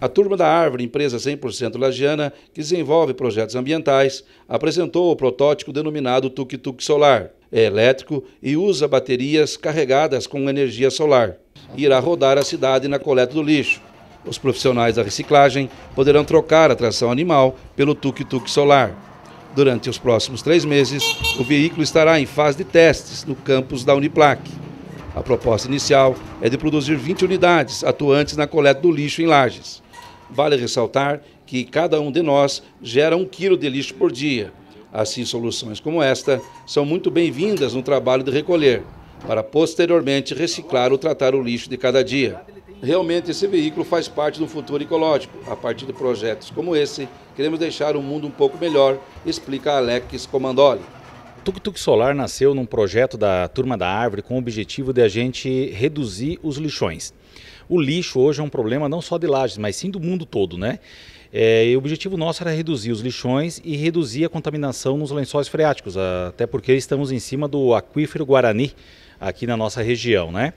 A Turma da Árvore, empresa 100% lagiana, que desenvolve projetos ambientais, apresentou o protótipo denominado Tuk-Tuk Solar. É elétrico e usa baterias carregadas com energia solar. Irá rodar a cidade na coleta do lixo. Os profissionais da reciclagem poderão trocar a tração animal pelo Tuk-Tuk Solar. Durante os próximos três meses, o veículo estará em fase de testes no campus da Uniplac. A proposta inicial é de produzir 20 unidades atuantes na coleta do lixo em Lages. Vale ressaltar que cada um de nós gera um quilo de lixo por dia. Assim, soluções como esta são muito bem-vindas no trabalho de recolher, para posteriormente reciclar ou tratar o lixo de cada dia. Realmente, esse veículo faz parte do futuro ecológico. A partir de projetos como esse, queremos deixar o mundo um pouco melhor, explica Alex Comandoli. Tuk Tuk Solar nasceu num projeto da Turma da Árvore com o objetivo de a gente reduzir os lixões. O lixo hoje é um problema não só de Lages, mas sim do mundo todo, né? É, e o objetivo nosso era reduzir os lixões e reduzir a contaminação nos lençóis freáticos, até porque estamos em cima do aquífero Guarani aqui na nossa região, né?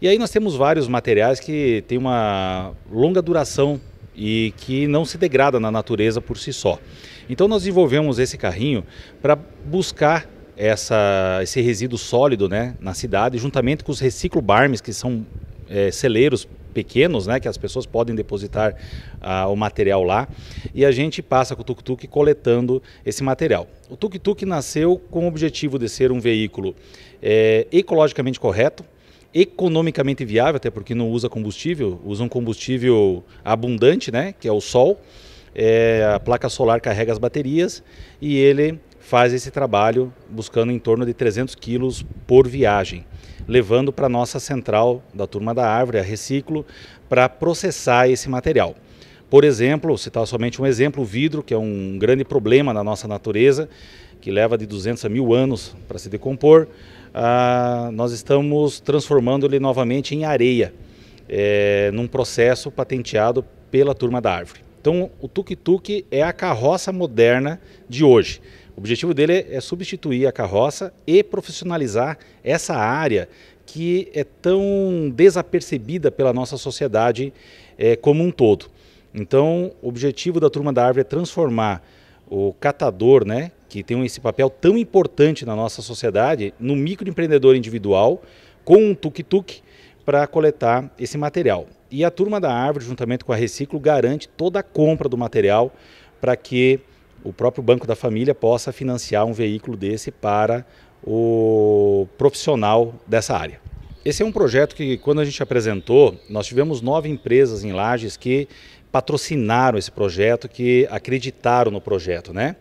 E aí nós temos vários materiais que têm uma longa duração e que não se degrada na natureza por si só. Então nós desenvolvemos esse carrinho para buscar essa, esse resíduo sólido né, na cidade, juntamente com os reciclo barmes, que são é, celeiros pequenos, né, que as pessoas podem depositar ah, o material lá, e a gente passa com o tuk-tuk coletando esse material. O tuk-tuk nasceu com o objetivo de ser um veículo é, ecologicamente correto, economicamente viável, até porque não usa combustível, usa um combustível abundante, né, que é o sol. É, a placa solar carrega as baterias e ele faz esse trabalho buscando em torno de 300 quilos por viagem, levando para a nossa central da Turma da Árvore, a Reciclo, para processar esse material. Por exemplo, citar somente um exemplo, o vidro, que é um grande problema na nossa natureza, que leva de 200 a mil anos para se decompor, ah, nós estamos transformando ele novamente em areia, é, num processo patenteado pela turma da árvore. Então, o tuk-tuk é a carroça moderna de hoje. O objetivo dele é substituir a carroça e profissionalizar essa área que é tão desapercebida pela nossa sociedade é, como um todo. Então, o objetivo da turma da árvore é transformar o catador, né, que tem esse papel tão importante na nossa sociedade, no microempreendedor individual, com um tuk-tuk, para coletar esse material. E a turma da árvore, juntamente com a Reciclo, garante toda a compra do material para que o próprio banco da família possa financiar um veículo desse para o profissional dessa área. Esse é um projeto que, quando a gente apresentou, nós tivemos nove empresas em Lages que patrocinaram esse projeto, que acreditaram no projeto, né?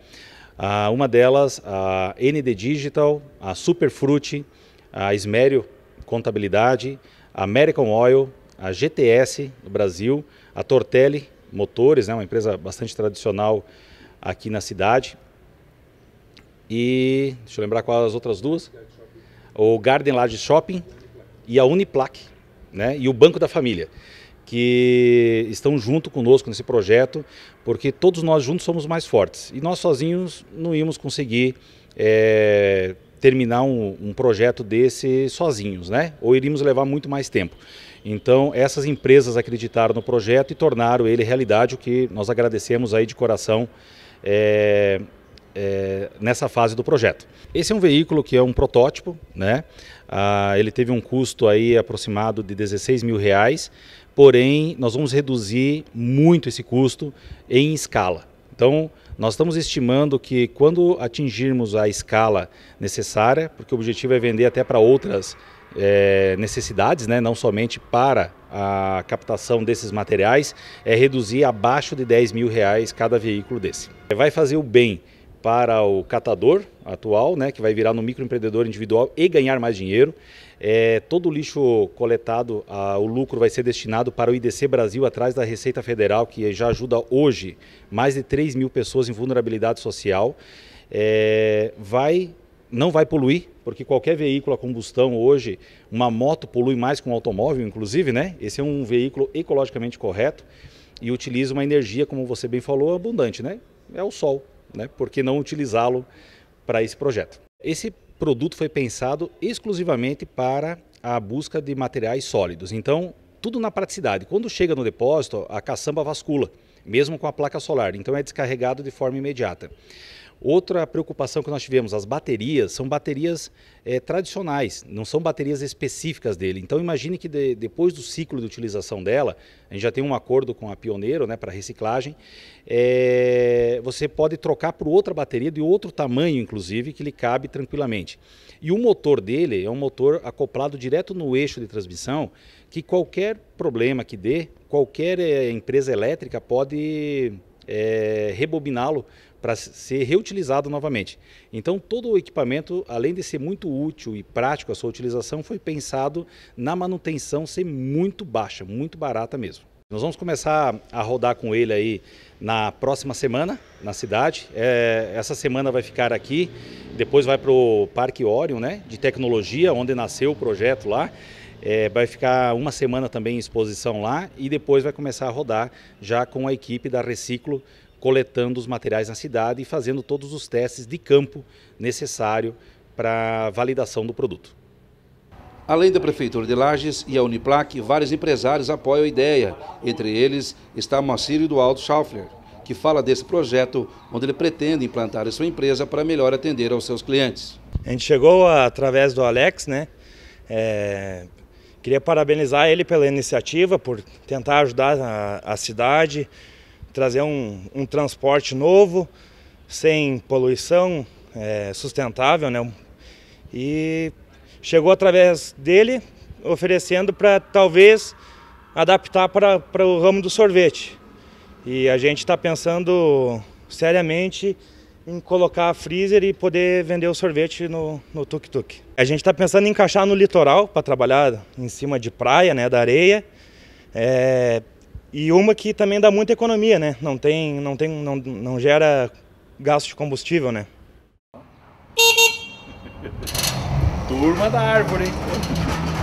Ah, uma delas, a ND Digital, a Superfruit, a Esmério Contabilidade, a American Oil, a GTS do Brasil, a Tortelli Motores, né, uma empresa bastante tradicional aqui na cidade. E deixa eu lembrar quais as outras duas. O Garden Lodge Shopping e a Uniplac, né, e o Banco da Família que estão junto conosco nesse projeto, porque todos nós juntos somos mais fortes. E nós sozinhos não íamos conseguir é, terminar um, um, projeto desse sozinhos, né? Ou iríamos levar muito mais tempo. Então, essas empresas acreditaram no projeto e tornaram ele realidade, o que nós agradecemos aí de coração. É, é, nessa fase do projeto. Esse é um veículo que é um protótipo, né? Ah, ele teve um custo aí aproximado de 16 mil reais, porém nós vamos reduzir muito esse custo em escala. Então, nós estamos estimando que quando atingirmos a escala necessária, porque o objetivo é vender até para outras é, necessidades, né? não somente para a captação desses materiais, é reduzir abaixo de 10 mil reais cada veículo desse. Vai fazer o bem para o catador atual, né, que vai virar no microempreendedor individual e ganhar mais dinheiro. É, todo o lixo coletado, a, o lucro vai ser destinado para o IDC Brasil, atrás da Receita Federal, que já ajuda hoje mais de 3 mil pessoas em vulnerabilidade social. É, vai não vai poluir, porque qualquer veículo a combustão hoje, uma moto polui mais que um automóvel, inclusive, né? Esse é um veículo ecologicamente correto e utiliza uma energia, como você bem falou, abundante, né? É o sol né? por que não utilizá-lo para esse projeto? Esse produto foi pensado exclusivamente para a busca de materiais sólidos, então tudo na praticidade. Quando chega no depósito, a caçamba vascula, mesmo com a placa solar, então é descarregado de forma imediata. Outra preocupação que nós tivemos, as baterias, são baterias é, tradicionais, não são baterias específicas dele. Então imagine que de, depois do ciclo de utilização dela, a gente já tem um acordo com a Pioneiro né, para reciclagem, é, você pode trocar por outra bateria de outro tamanho, inclusive, que lhe cabe tranquilamente. E o motor dele é um motor acoplado direto no eixo de transmissão, que qualquer problema que dê, qualquer é, empresa elétrica pode é, rebobiná-lo para ser reutilizado novamente. Então, todo o equipamento, além de ser muito útil e prático a sua utilização, foi pensado na manutenção ser muito baixa, muito barata mesmo. Nós vamos começar a rodar com ele aí na próxima semana, na cidade. É, essa semana vai ficar aqui, depois vai para o Parque Orion, né, de tecnologia, onde nasceu o projeto lá. É, vai ficar uma semana também em exposição lá e depois vai começar a rodar já com a equipe da Reciclo coletando os materiais na cidade e fazendo todos os testes de campo necessário para validação do produto. Além da Prefeitura de Lages e a Uniplac, vários empresários apoiam a ideia. Entre eles está Macílio do Alto Schaufler, que fala desse projeto onde ele pretende implantar a sua empresa para melhor atender aos seus clientes. A gente chegou através do Alex, né? É, Queria parabenizar ele pela iniciativa, por tentar ajudar a, a cidade, trazer um, um, transporte novo, sem poluição, é, sustentável, né? E chegou através dele, oferecendo para talvez adaptar para, para o ramo do sorvete. E a gente está pensando seriamente em colocar a freezer e poder vender o sorvete no, no tuk-tuk. A gente está pensando em encaixar no litoral para trabalhar em cima de praia, né, da areia. É, e uma que também dá muita economia, né? Não tem, não tem, não, não gera gasto de combustível, né? Turma da árvore.